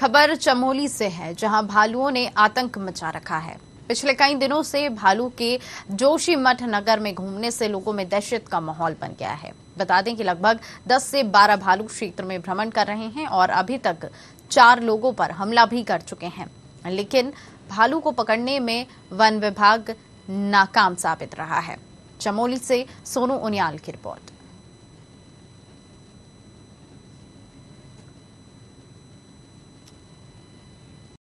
खबर चमोली से है जहां भालुओं ने आतंक मचा रखा है पिछले कई दिनों से भालू के जोशी मठ नगर में घूमने से लोगों में दहशत का माहौल बन गया है बता दें कि लगभग 10 से 12 भालू क्षेत्र में भ्रमण कर रहे हैं और अभी तक चार लोगों पर हमला भी कर चुके हैं लेकिन भालू को पकड़ने में वन विभाग नाकाम साबित रहा है चमोली से सोनू उनियाल की रिपोर्ट